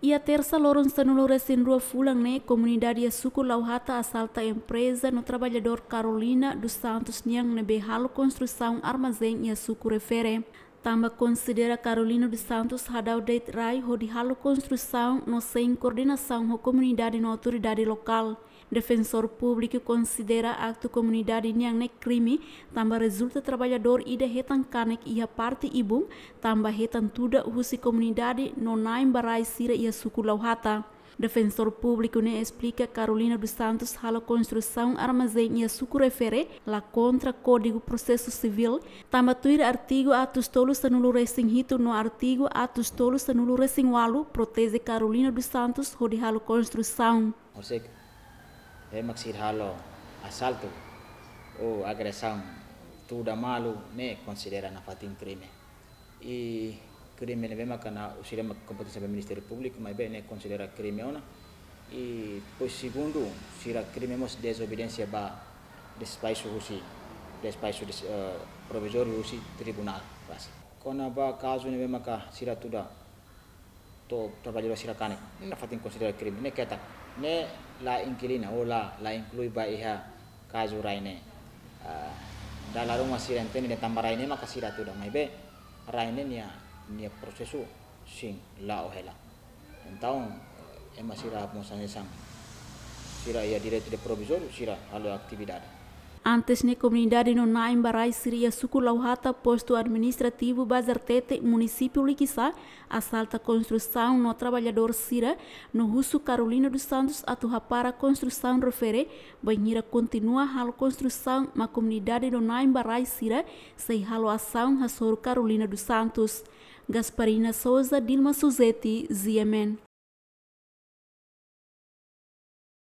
Ia terça loron sanulores em Rua Fulang comunidade ia suco lauhata assalta a empresa no trabalhador Carolina dos Santos Nyang nebe halo construção armazém ia suco refere. Tamba considera Carolina dos Santos Radaldeit Rai rodihalo construção no sem coordenação ho comunidade na autoridade local. Defensor público considera acto comunidade yang nek crime tamba resulta trabalhador ida e hetan kanek ia e parte ibung tamba hetan tuda husi comunidade no naim barai sira ia e suku hata. Defensor Público né, explica Carolina dos Santos hala construção, armazém e açúcar refere la contra Código Processo Civil. tamatuir artigo atos tolos anulo rito no artigo atos tolos anulo recingualo protege Carolina dos Santos rodi halo construção. Você é maxir halo assalto ou agressão tudo malo né considera na fatim crime e crimele avem kana usirema competência kompetisi Ministério Público, mas bem, né, considera crime ona. E pois segundo, sira crime mos desobediência ba despacho rusi, despacho des, uh, e, provisório rusi tribunal. Basi. Kona ba caso neve maka sira tuda to trabalhador sira kane. Na fatin considera crime, ne keta. Ne la inquilina ou la la inclui ba iha kazu raine. Uh, dalaruma sira entende de tambaraine maka sira tuda, mas raine nia processo, sim, sing la ohela então é uma sira moçanesang sira ia direto de provisório sira halo atividade Antes na comunidade no Naim Barai seria Suculauhata, posto administrativo Bazartete, município Liquiçá, assalta construção no trabalhador Sira, no Russo Carolina dos Santos, a Turrapara construção refere, banheira continua halo construção, na comunidade no Naim Barai Sira, sem halo ação, Rassoro Carolina dos Santos. Gasparina Souza, Dilma Suzetti, Ziamen.